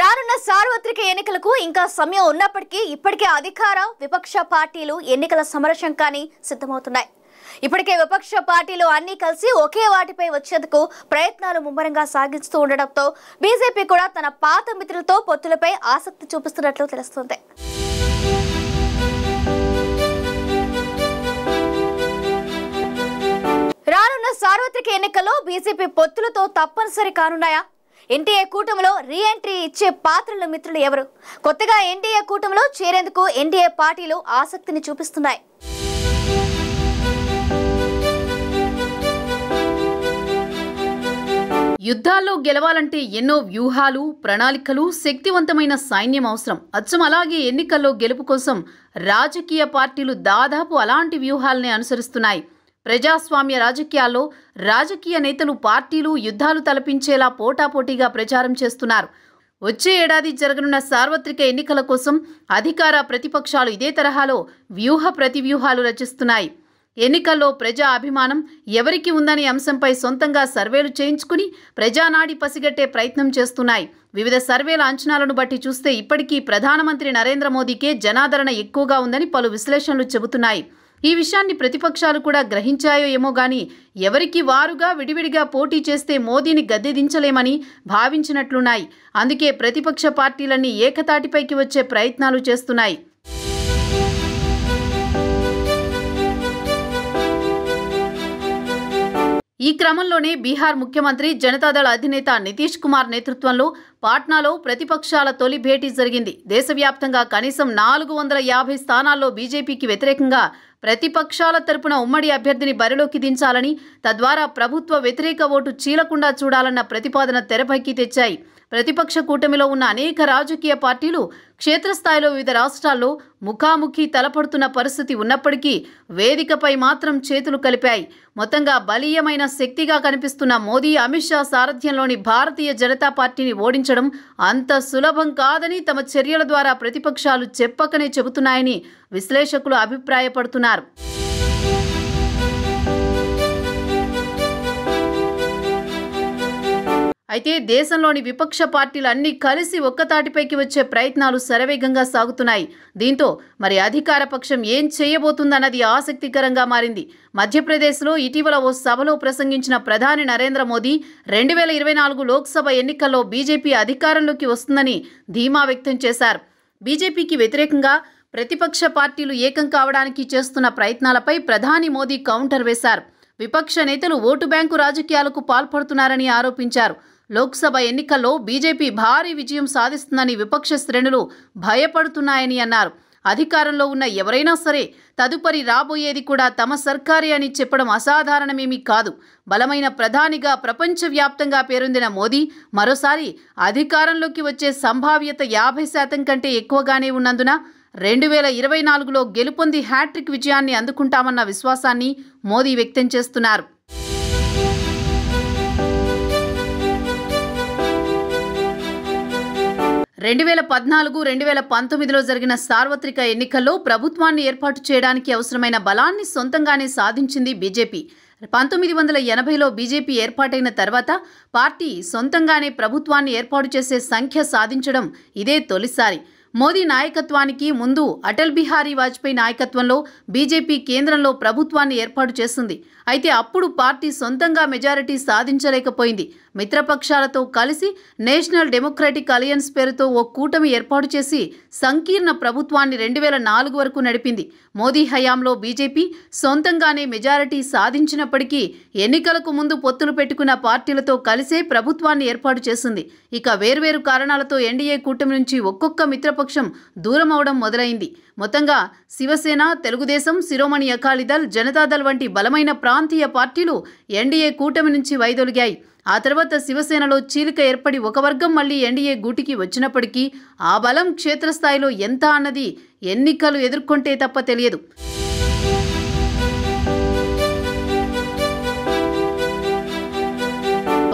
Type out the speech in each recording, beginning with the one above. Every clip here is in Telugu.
రానున్న సార్వత్రిక ఎన్నికలకు ఇంకా సమయం ఉన్నప్పటికీ ఇప్పటికే అధికార విపక్ష పార్టీలు ఎన్నికల సమరసం కానీ సిద్ధమవుతున్నాయి ఇప్పటికే విపక్ష పార్టీలు అన్నీ కలిసి ఒకే వాటిపై వచ్చేందుకు ప్రయత్నాలు ముమ్మరంగా సాగిస్తూ ఉండడంతో బీజేపీ కూడా తన పాత మిత్రులతో పొత్తులపై ఆసక్తి చూపిస్తున్నట్లు తెలుస్తుంది రానున్న సార్వత్రిక ఎన్నికల్లో బీజేపీ పొత్తులతో తప్పనిసరి కానున్నాయా ఎన్టీఏ కూటమిలో రీ ఎంట్రీ ఇచ్చే పాత్రల మిత్రులు ఎవరు కొత్తగా ఎన్టీఏ కూటమిలో చేరేందుకు ఎన్టీఏ పార్టీలు ఆసక్తిని చూపిస్తున్నాయి యుద్ధాల్లో గెలవాలంటే ఎన్నో వ్యూహాలు ప్రణాళికలు శక్తివంతమైన సైన్యం అవసరం అచ్చం అలాగే ఎన్నికల్లో గెలుపు కోసం రాజకీయ పార్టీలు దాదాపు అలాంటి వ్యూహాలనే అనుసరిస్తున్నాయి ప్రజాస్వామ్య రాజకీయాల్లో రాజకీయ నేతలు పార్టీలు యుద్ధాలు తలపించేలా పోటాపోటీగా ప్రచారం చేస్తున్నారు వచ్చే ఏడాది జరగనున్న సార్వత్రిక ఎన్నికల కోసం అధికార ప్రతిపక్షాలు ఇదే తరహాలో వ్యూహ ప్రతివ్యూహాలు రచిస్తున్నాయి ఎన్నికల్లో ప్రజా అభిమానం ఎవరికి ఉందనే అంశంపై సొంతంగా సర్వేలు చేయించుకుని ప్రజానాడి పసిగట్టే ప్రయత్నం చేస్తున్నాయి వివిధ సర్వేల అంచనాలను బట్టి చూస్తే ఇప్పటికీ ప్రధానమంత్రి నరేంద్ర మోదీకే జనాదరణ ఎక్కువగా ఉందని పలు విశ్లేషణలు చెబుతున్నాయి ఈ విషయాన్ని ప్రతిపక్షాలు కూడా గ్రహించాయో ఏమో గాని ఎవరికి వారుగా విడివిడిగా పోటీ చేస్తే మోదీని గద్దెదించలేమని భావించినట్లున్నాయి అందుకే ప్రతిపక్ష పార్టీలన్నీ ఏకతాటిపైకి వచ్చే ప్రయత్నాలు చేస్తున్నాయి ఈ క్రమంలోనే బీహార్ ముఖ్యమంత్రి జనతాదళ అధినేత నితీష్ కుమార్ నేతృత్వంలో పాట్నాలో ప్రతిపక్షాల తొలి భేటీ జరిగింది దేశవ్యాప్తంగా కనీసం నాలుగు వందల యాభై స్థానాల్లో బీజేపీకి వ్యతిరేకంగా ప్రతిపక్షాల తరపున ఉమ్మడి అభ్యర్థిని బరిలోకి దించాలని తద్వారా ప్రభుత్వ వ్యతిరేక ఓటు చీలకుండా చూడాలన్న ప్రతిపాదన తెరపైకి తెచ్చాయి ప్రతిపక్ష కూటమిలో ఉన్న అనేక రాజకీయ పార్టీలు క్షేత్రస్థాయిలో వివిధ రాష్ట్రాల్లో ముఖాముఖి తలపడుతున్న పరిస్థితి ఉన్నప్పటికీ వేదికపై మాత్రం చేతులు కలిపాయి మొత్తంగా బలీయమైన శక్తిగా కనిపిస్తున్న మోదీ అమిత్ షా సారథ్యంలోని భారతీయ జనతా పార్టీని ఓడించడం అంత సులభం కాదని తమ చర్యల ద్వారా ప్రతిపక్షాలు చెప్పకనే చెబుతున్నాయని విశ్లేషకులు అభిప్రాయపడుతున్నారు అయితే దేశంలోని విపక్ష పార్టీలు అన్నీ కలిసి ఒక్కతాటిపైకి వచ్చే ప్రయత్నాలు శరవేగంగా సాగుతున్నాయి దీంతో మరి అధికార పక్షం ఏం చేయబోతుందన్నది ఆసక్తికరంగా మారింది మధ్యప్రదేశ్లో ఇటీవల ఓ సభలో ప్రసంగించిన ప్రధాని నరేంద్ర మోదీ రెండు వేల ఇరవై నాలుగు లోక్సభ ఎన్నికల్లో బీజేపీ అధికారంలోకి వస్తుందని ధీమా వ్యక్తం చేశారు బీజేపీకి వ్యతిరేకంగా ప్రతిపక్ష పార్టీలు ఏకం కావడానికి చేస్తున్న ప్రయత్నాలపై ప్రధాని మోదీ కౌంటర్ వేశారు విపక్ష నేతలు ఓటు బ్యాంకు రాజకీయాలకు పాల్పడుతున్నారని ఆరోపించారు లోక్సభ ఎన్నికల్లో బీజేపీ భారీ విజయం సాధిస్తుందని విపక్ష శ్రేణులు భయపడుతున్నాయని అన్నారు అధికారంలో ఉన్న ఎవరైనా సరే తదుపరి రాబోయేది కూడా తమ సర్కారే అని చెప్పడం అసాధారణమేమీ కాదు బలమైన ప్రధానిగా ప్రపంచవ్యాప్తంగా పేరొందిన మోదీ మరోసారి అధికారంలోకి వచ్చే సంభావ్యత యాభై శాతం కంటే ఎక్కువగానే ఉన్నందున రెండు వేల ఇరవై నాలుగులో గెలుపొంది హ్యాట్రిక్ విజయాన్ని అందుకుంటామన్న విశ్వాసాన్ని మోదీ వ్యక్తం చేస్తున్నారు రెండు వేల పద్నాలుగు రెండు వేల పంతొమ్మిదిలో జరిగిన సార్వత్రిక ఎన్నికల్లో ప్రభుత్వాన్ని ఏర్పాటు చేయడానికి అవసరమైన బలాన్ని సొంతంగానే సాధించింది బీజేపీ పంతొమ్మిది వందల ఎనభైలో బీజేపీ ఏర్పాటైన తర్వాత పార్టీ సొంతంగానే ప్రభుత్వాన్ని ఏర్పాటు చేసే సంఖ్య సాధించడం ఇదే తొలిసారి మోదీ నాయకత్వానికి ముందు అటల్ బిహారీ వాజ్పేయి నాయకత్వంలో బీజేపీ కేంద్రంలో ప్రభుత్వాన్ని ఏర్పాటు చేసింది అయితే అప్పుడు పార్టీ సొంతంగా మెజారిటీ సాధించలేకపోయింది మిత్రపక్షాలతో కలిసి నేషనల్ డెమోక్రటిక్ అలయన్స్ పేరుతో ఓ కూటమి ఏర్పాటు చేసి సంకీర్ణ ప్రభుత్వాన్ని రెండు వేల నాలుగు వరకు నడిపింది మోదీ హయాంలో బీజేపీ సొంతంగానే మెజారిటీ సాధించినప్పటికీ ఎన్నికలకు ముందు పొత్తులు పెట్టుకున్న పార్టీలతో కలిసే ప్రభుత్వాన్ని ఏర్పాటు చేసింది ఇక వేర్వేరు కారణాలతో ఎన్డీఏ కూటమి నుంచి ఒక్కొక్క మిత్రపక్షం దూరం అవడం మొదలైంది మొత్తంగా శివసేన తెలుగుదేశం శిరోమణి అకాలీదళ్ జనతాదళ్ వంటి బలమైన ప్రాంతీయ పార్టీలు ఎన్డీఏ కూటమి నుంచి వైదొలిగాయి ఆ తర్వాత శివసేనలో చీలిక ఏర్పడి ఒక వర్గం మళ్ళీ ఎన్డీఏ గూటికి వచ్చినప్పటికీ ఆ బలం క్షేత్రస్థాయిలో ఎంత అన్నది ఎన్నికలు ఎదుర్కొంటే తప్ప తెలియదు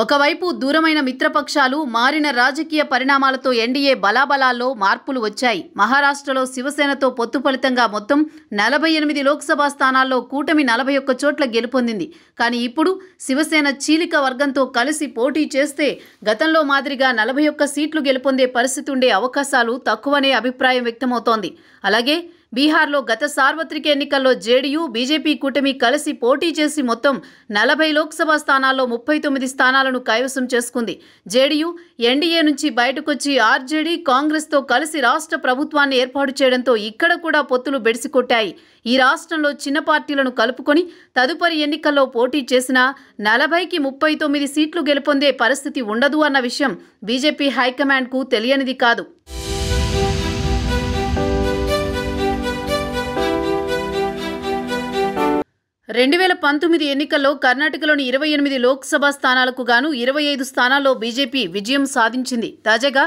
ఒకవైపు దూరమైన మిత్రపక్షాలు మారిన రాజకీయ పరిణామాలతో ఎన్డీఏ బలాబలాల్లో మార్పులు వచ్చాయి మహారాష్ట్రలో శివసేనతో పొత్తు ఫలితంగా మొత్తం నలభై ఎనిమిది లోక్సభ స్థానాల్లో కూటమి నలభై ఒక్క చోట్ల గెలుపొందింది కానీ ఇప్పుడు శివసేన చీలిక వర్గంతో కలిసి పోటీ చేస్తే గతంలో మాదిరిగా నలభై ఒక్క సీట్లు గెలుపొందే పరిస్థితి ఉండే అవకాశాలు తక్కువనే అభిప్రాయం వ్యక్తమవుతోంది అలాగే బీహార్లో గత సార్వత్రిక ఎన్నికల్లో జేడీయూ బీజేపీ కూటమి కలిసి పోటీ చేసి మొత్తం నలభై లోక్సభ స్థానాల్లో ముప్పై తొమ్మిది స్థానాలను కైవసం చేసుకుంది జేడీయూ ఎన్డీఏ నుంచి బయటకొచ్చి ఆర్జేడీ కాంగ్రెస్తో కలిసి రాష్ట్ర ప్రభుత్వాన్ని ఏర్పాటు చేయడంతో ఇక్కడ కూడా పొత్తులు బెడిసికొట్టాయి ఈ రాష్ట్రంలో చిన్న పార్టీలను కలుపుకొని తదుపరి ఎన్నికల్లో పోటీ చేసిన నలభైకి ముప్పై తొమ్మిది సీట్లు గెలుపొందే పరిస్థితి ఉండదు అన్న విషయం బీజేపీ హైకమాండ్కు తెలియనిది కాదు రెండు వేల పంతొమ్మిది ఎన్నికల్లో కర్ణాటకలోని ఇరవై ఎనిమిది లోక్సభ స్థానాలకు గాను ఇరవై ఐదు స్థానాల్లో బీజేపీ విజయం సాధించింది తాజాగా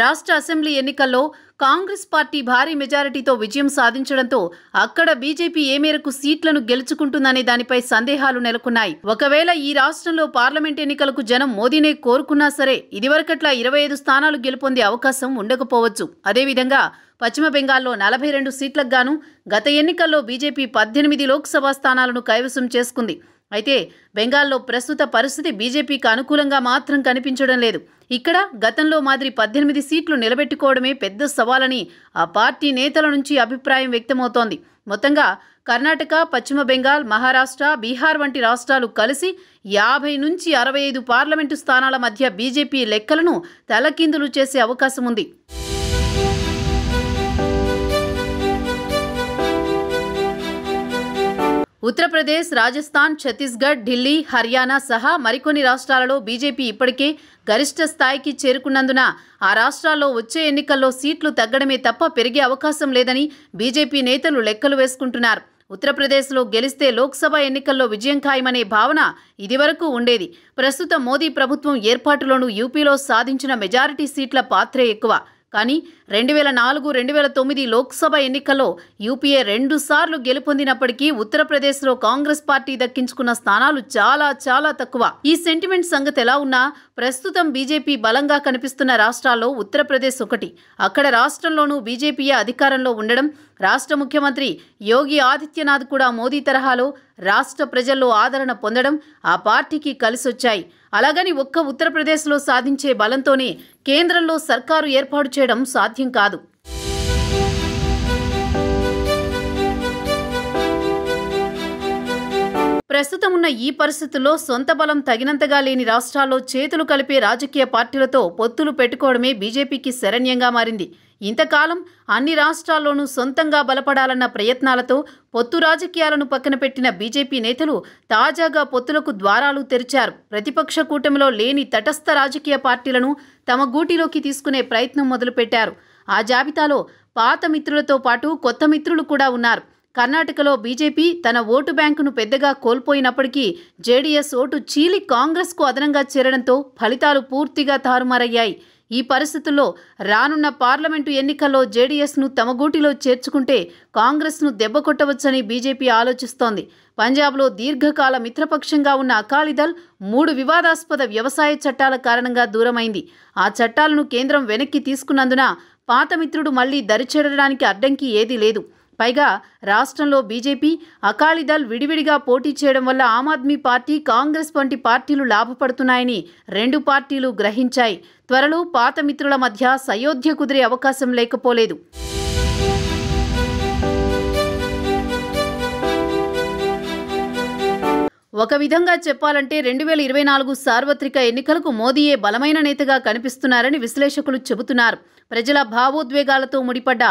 రాష్ట్ర అసెంబ్లీ ఎన్నికల్లో కాంగ్రెస్ పార్టీ భారీ మెజారిటీతో విజయం సాధించడంతో అక్కడ బీజేపీ ఏ మేరకు సీట్లను గెలుచుకుంటుందనే దానిపై సందేహాలు నెలకొన్నాయి ఒకవేళ ఈ రాష్ట్రంలో పార్లమెంట్ ఎన్నికలకు జనం మోదీనే కోరుకున్నా సరే ఇదివరకట్లా ఇరవై ఐదు స్థానాలు గెలుపొందే అవకాశం ఉండకపోవచ్చు అదేవిధంగా పశ్చిమ బెంగాల్లో నలభై రెండు సీట్లకు గాను గత ఎన్నికల్లో బీజేపీ పద్దెనిమిది లోక్సభ స్థానాలను కైవసం చేసుకుంది అయితే బెంగాల్లో ప్రస్తుత పరిస్థితి బీజేపీకి అనుకూలంగా మాత్రం కనిపించడం లేదు ఇక్కడ గతంలో మాదిరి పద్దెనిమిది సీట్లు నిలబెట్టుకోవడమే పెద్ద సవాలని ఆ పార్టీ నేతల నుంచి అభిప్రాయం వ్యక్తమవుతోంది మొత్తంగా కర్ణాటక పశ్చిమ బెంగాల్ మహారాష్ట్ర బీహార్ వంటి రాష్ట్రాలు కలిసి యాభై నుంచి అరవై ఐదు పార్లమెంటు స్థానాల మధ్య బీజేపీ లెక్కలను తలకిందులు చేసే అవకాశం ఉంది ఉత్తరప్రదేశ్ రాజస్థాన్ ఛత్తీస్గఢ్ ఢిల్లీ హర్యానా సహా మరికొన్ని రాష్ట్రాలలో బీజేపీ ఇప్పటికే గరిష్ట స్థాయికి చేరుకున్నందున ఆ రాష్ట్రాల్లో వచ్చే ఎన్నికల్లో సీట్లు తగ్గడమే తప్ప పెరిగే అవకాశం లేదని బీజేపీ నేతలు లెక్కలు వేసుకుంటున్నారు ఉత్తరప్రదేశ్లో గెలిస్తే లోక్సభ ఎన్నికల్లో విజయం ఖాయమనే భావన ఇదివరకు ఉండేది ప్రస్తుత మోదీ ప్రభుత్వం ఏర్పాటులోనూ యూపీలో సాధించిన మెజారిటీ సీట్ల పాత్రే ఎక్కువ కానీ రెండు వేల నాలుగు రెండు వేల తొమ్మిది లోక్సభ ఎన్నికల్లో యూపీఏ రెండుసార్లు గెలుపొందినప్పటికీ ఉత్తరప్రదేశ్లో కాంగ్రెస్ పార్టీ దక్కించుకున్న స్థానాలు చాలా చాలా తక్కువ ఈ సెంటిమెంట్ సంగతి ఎలా ఉన్నా ప్రస్తుతం బీజేపీ బలంగా కనిపిస్తున్న రాష్ట్రాల్లో ఉత్తరప్రదేశ్ ఒకటి అక్కడ రాష్ట్రంలోనూ బీజేపీయే అధికారంలో ఉండడం రాష్ట్ర ముఖ్యమంత్రి యోగి ఆదిత్యనాథ్ కూడా మోదీ తరహాలో రాష్ట్ర ప్రజల్లో ఆదరణ పొందడం ఆ పార్టీకి కలిసొచ్చాయి అలాగని ఒక్క ఉత్తరప్రదేశ్లో సాధించే బలంతోనే కేంద్రంలో సర్కారు ఏర్పాటు చేయడం సాధ్యం కాదు ప్రస్తుతం ఉన్న ఈ పరిస్థితుల్లో సొంత బలం తగినంతగా లేని రాష్ట్రాల్లో చేతులు కలిపే రాజకీయ పార్టీలతో పొత్తులు పెట్టుకోవడమే బీజేపీకి శరణ్యంగా మారింది ఇంతకాలం అన్ని రాష్ట్రాల్లోనూ సొంతంగా బలపడాలన్న ప్రయత్నాలతో పొత్తు రాజకీయాలను పక్కన పెట్టిన బీజేపీ నేతలు తాజాగా పొత్తులకు ద్వారాలు తెరిచారు ప్రతిపక్ష కూటమిలో లేని తటస్థ రాజకీయ పార్టీలను తమ గూటిలోకి తీసుకునే ప్రయత్నం మొదలుపెట్టారు ఆ జాబితాలో పాత మిత్రులతో పాటు కొత్త మిత్రులు కూడా ఉన్నారు కర్ణాటకలో బీజేపీ తన ఓటు బ్యాంకును పెద్దగా కోల్పోయినప్పటికీ జేడీఎస్ ఓటు చీలి కాంగ్రెస్కు అదనంగా చేరడంతో ఫలితాలు పూర్తిగా తారుమారయ్యాయి ఈ పరిస్థితుల్లో రానున్న పార్లమెంటు ఎన్నికల్లో జేడీఎస్ను తమగూటిలో చేర్చుకుంటే కాంగ్రెస్ను దెబ్బ కొట్టవచ్చని బీజేపీ ఆలోచిస్తోంది పంజాబ్లో దీర్ఘకాల మిత్రపక్షంగా ఉన్న అకాలీదల్ మూడు వివాదాస్పద వ్యవసాయ చట్టాల కారణంగా దూరమైంది ఆ చట్టాలను కేంద్రం వెనక్కి తీసుకున్నందున పాత మిత్రుడు మళ్లీ దరిచేరడానికి అడ్డంకి ఏదీ లేదు పైగా రాష్ట్రంలో బీజేపీ అకాలీదళ్ విడివిడిగా పోటీ చేయడం వల్ల ఆమ్ ఆద్మీ పార్టీ కాంగ్రెస్ వంటి పార్టీలు లాభపడుతున్నాయని రెండు పార్టీలు గ్రహించాయి త్వరలో పాత మిత్రుల మధ్య సయోధ్య కుదిరే అవకాశం లేకపోలేదు ఒక విధంగా చెప్పాలంటే రెండు వేల ఇరవై నాలుగు సార్వత్రిక ఎన్నికలకు మోదీయే బలమైన నేతగా కనిపిస్తున్నారని విశ్లేషకులు చెబుతున్నారు ప్రజల భావోద్వేగాలతో ముడిపడ్డ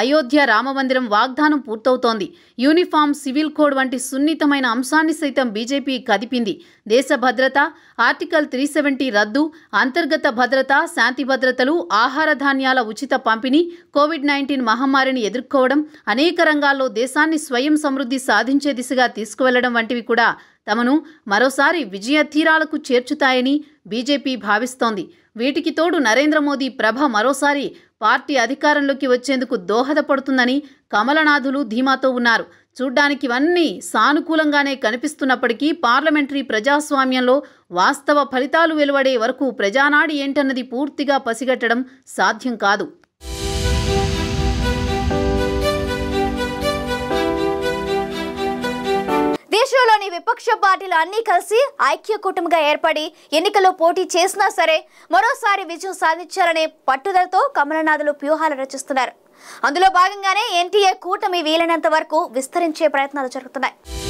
అయోధ్య రామమందిరం వాగ్దానం పూర్తవుతోంది యూనిఫామ్ సివిల్ కోడ్ వంటి సున్నితమైన అంశాన్ని సైతం బీజేపీ కదిపింది దేశ భద్రత ఆర్టికల్ త్రీ సెవెంటీ రద్దు అంతర్గత భద్రత శాంతి భద్రతలు ఆహార ధాన్యాల ఉచిత పంపిణీ కోవిడ్ నైన్టీన్ మహమ్మారిని ఎదుర్కోవడం అనేక రంగాల్లో దేశాన్ని స్వయం సమృద్ధి సాధించే దిశగా తీసుకువెళ్లడం వంటివి కూడా తమను మరోసారి విజయ తీరాలకు చేర్చుతాయని బీజేపీ భావిస్తోంది వీటికి తోడు నరేంద్ర మోదీ ప్రభ మరోసారి పార్టీ అధికారంలోకి వచ్చేందుకు దోహదపడుతుందని కమలనాథులు ధీమాతో ఉన్నారు చూడ్డానికి ఇవన్నీ సానుకూలంగానే కనిపిస్తున్నప్పటికీ పార్లమెంటరీ ప్రజాస్వామ్యంలో వాస్తవ ఫలితాలు వెలువడే వరకు ప్రజానాడి ఏంటన్నది పూర్తిగా పసిగట్టడం సాధ్యం కాదు దేశంలోని విపక్ష పార్టీలు అన్ని కలిసి ఐక్య కూటమిగా ఏర్పడి ఎన్నికల్లో పోటీ చేసినా సరే మరోసారి విజయం సాధించాలనే పట్టుదలతో కమలనాథులు వ్యూహాలు రచిస్తున్నారు అందులో భాగంగానే ఎన్టీఏ కూటమి వీలైనంత వరకు విస్తరించే ప్రయత్నాలు జరుగుతున్నాయి